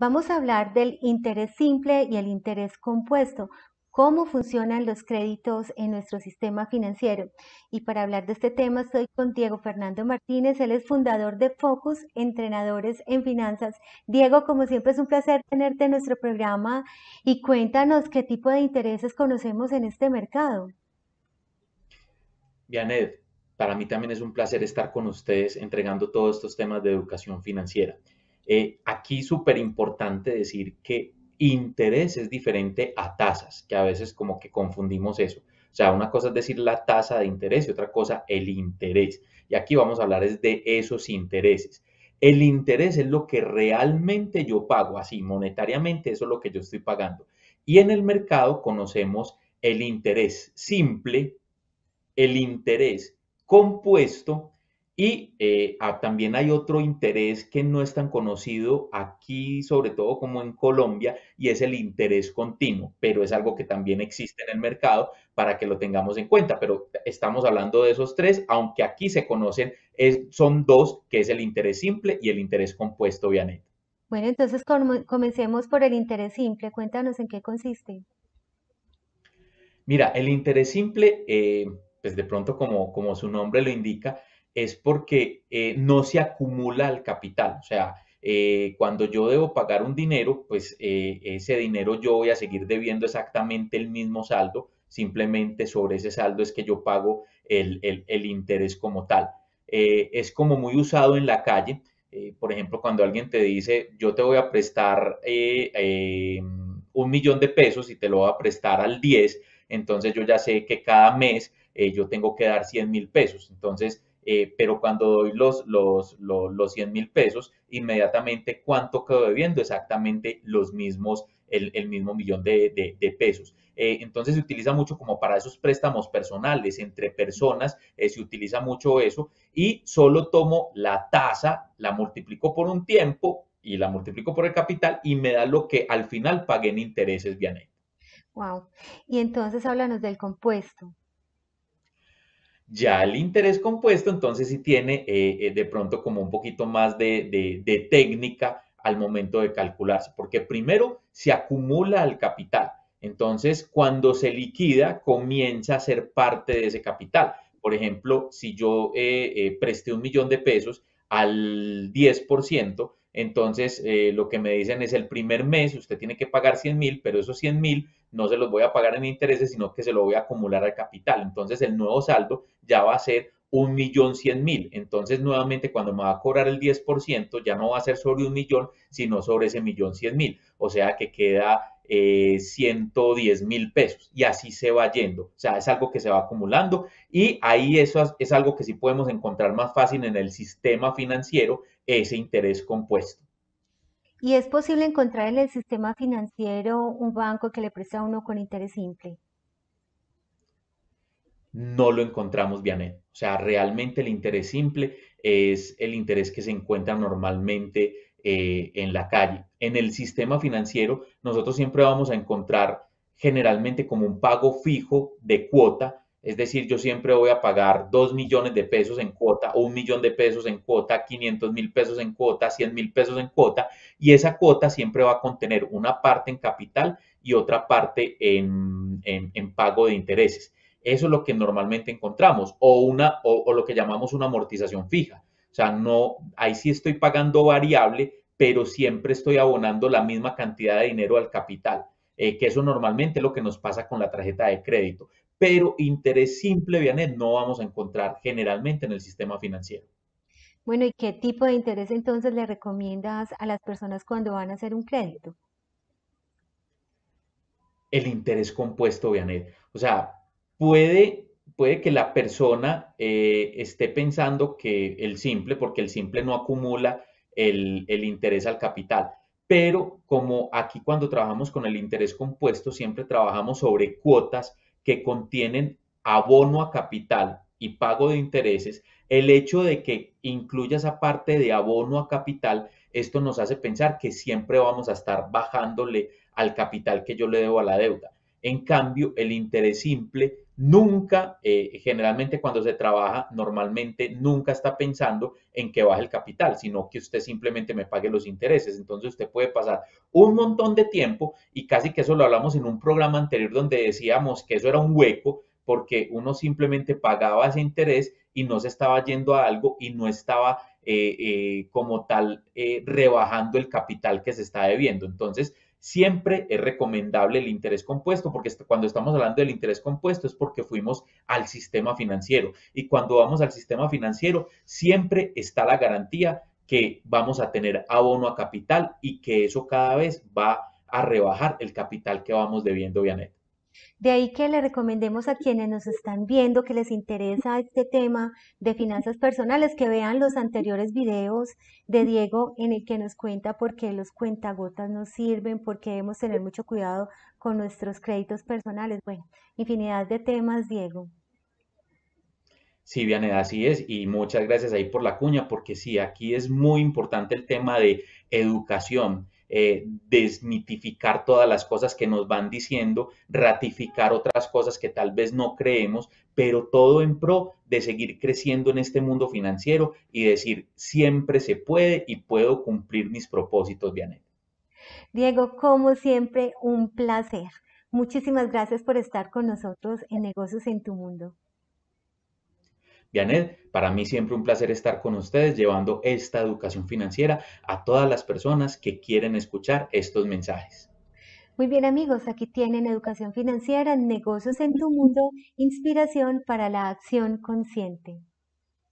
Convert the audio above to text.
Vamos a hablar del interés simple y el interés compuesto, cómo funcionan los créditos en nuestro sistema financiero. Y para hablar de este tema estoy con Diego Fernando Martínez, él es fundador de Focus, entrenadores en finanzas. Diego, como siempre es un placer tenerte en nuestro programa y cuéntanos qué tipo de intereses conocemos en este mercado. Ed, para mí también es un placer estar con ustedes entregando todos estos temas de educación financiera. Eh, aquí aquí súper importante decir que interés es diferente a tasas, que a veces como que confundimos eso. O sea, una cosa es decir la tasa de interés y otra cosa el interés. Y aquí vamos a hablar es de esos intereses. El interés es lo que realmente yo pago, así monetariamente eso es lo que yo estoy pagando. Y en el mercado conocemos el interés simple, el interés compuesto y eh, también hay otro interés que no es tan conocido aquí, sobre todo como en Colombia, y es el interés continuo, pero es algo que también existe en el mercado para que lo tengamos en cuenta. Pero estamos hablando de esos tres, aunque aquí se conocen, son dos, que es el interés simple y el interés compuesto, obviamente. Bueno, entonces comencemos por el interés simple. Cuéntanos en qué consiste. Mira, el interés simple, eh, pues de pronto como, como su nombre lo indica, es porque eh, no se acumula el capital. O sea, eh, cuando yo debo pagar un dinero, pues eh, ese dinero yo voy a seguir debiendo exactamente el mismo saldo, simplemente sobre ese saldo es que yo pago el, el interés como tal. es como muy usado en la calle, por ejemplo, cuando alguien te dice, yo te voy a prestar un millón de pesos y te lo voy a prestar al 10, entonces yo ya sé que cada mes yo tengo que dar 100 mil pesos. Entonces, eh, pero cuando doy los, los, los, 100 mil pesos, inmediatamente cuánto quedo debiendo, exactamente los mismos, el, mismo millón de, pesos. Eh, entonces se utiliza mucho como para esos préstamos personales entre personas, eh, se utiliza mucho eso y solo tomo la tasa, la multiplico por un tiempo y la multiplico por el capital y me da lo que al final pagué en intereses, bien. Wow. Y entonces háblanos del compuesto. Ya el interés compuesto, entonces sí tiene eh, eh, de pronto como un poquito más de, técnica al momento de calcularse, porque primero se acumula el capital. Entonces, cuando se liquida, comienza a ser parte de ese capital. Por ejemplo, si yo eh, presté un millón de pesos al 10%, entonces, eh, lo que me dicen es el primer mes usted tiene que pagar 100 mil, pero esos 100 mil no se los voy a pagar en intereses, sino que se lo voy a acumular al capital. Entonces, el nuevo saldo ya va a ser un millón mil. Entonces, nuevamente, cuando me va a cobrar el 10%, ya no va a ser sobre un millón, sino sobre ese millón cien mil. O sea que queda 110 eh, mil pesos y así se va yendo. O sea, es algo que se va acumulando y ahí eso es algo que sí podemos encontrar más fácil en el sistema financiero, ese interés compuesto. ¿Y es posible encontrar en el sistema financiero un banco que le presta a uno con interés simple? No lo encontramos, bien O sea, realmente el interés simple es el interés que se encuentra normalmente eh, en la calle. En el sistema financiero nosotros siempre vamos a encontrar generalmente como un pago fijo de cuota, es decir, yo siempre voy a pagar 2 millones de pesos en cuota o un millón de pesos en cuota, 500 mil pesos en cuota, 100 mil pesos en cuota y esa cuota siempre va a contener una parte en capital y otra parte en, pago de intereses. Eso es lo que normalmente encontramos o, una, o lo que llamamos una amortización fija o sea, no, ahí sí estoy pagando variable, pero siempre estoy abonando la misma cantidad de dinero al capital, eh, que eso normalmente es lo que nos pasa con la tarjeta de crédito. Pero interés simple, Vianet, no vamos a encontrar generalmente en el sistema financiero. Bueno, ¿y qué tipo de interés entonces le recomiendas a las personas cuando van a hacer un crédito? El interés compuesto, Vianet. O sea, puede puede que la persona eh, esté pensando que el simple, porque el simple no acumula el, el interés al capital, pero como aquí cuando trabajamos con el interés compuesto, siempre trabajamos sobre cuotas que contienen abono a capital y pago de intereses, el hecho de que incluya esa parte de abono a capital, esto nos hace pensar que siempre vamos a estar bajándole al capital que yo le debo a la deuda. En cambio, el interés simple nunca, eh, generalmente cuando se trabaja, normalmente nunca está pensando en que baje el capital, sino que usted simplemente me pague los intereses. Entonces usted puede pasar un montón de tiempo y casi que eso lo hablamos en un programa anterior donde decíamos que eso era un hueco porque uno simplemente pagaba ese interés y no se estaba yendo a algo y no estaba eh, eh, como tal rebajando el capital que se está debiendo. Entonces, Siempre es recomendable el interés compuesto, porque cuando estamos hablando del interés compuesto es porque fuimos al sistema financiero. Y cuando vamos al sistema financiero, siempre está la garantía que vamos a tener abono a capital y que eso cada vez va a rebajar el capital que vamos debiendo, Vianet. De ahí que le recomendemos a quienes nos están viendo que les interesa este tema de finanzas personales que vean los anteriores videos de Diego en el que nos cuenta por qué los cuentagotas nos sirven, por qué debemos tener mucho cuidado con nuestros créditos personales. Bueno, infinidad de temas, Diego. Sí, Vianeda, así es. Y muchas gracias ahí por la cuña, porque sí, aquí es muy importante el tema de educación eh, desmitificar todas las cosas que nos van diciendo, ratificar otras cosas que tal vez no creemos, pero todo en pro de seguir creciendo en este mundo financiero y decir, siempre se puede y puedo cumplir mis propósitos, Dianet. Diego, como siempre, un placer. Muchísimas gracias por estar con nosotros en Negocios en tu Mundo. Anel, para mí siempre un placer estar con ustedes llevando esta educación financiera a todas las personas que quieren escuchar estos mensajes. Muy bien amigos, aquí tienen educación financiera, negocios en tu mundo, inspiración para la acción consciente.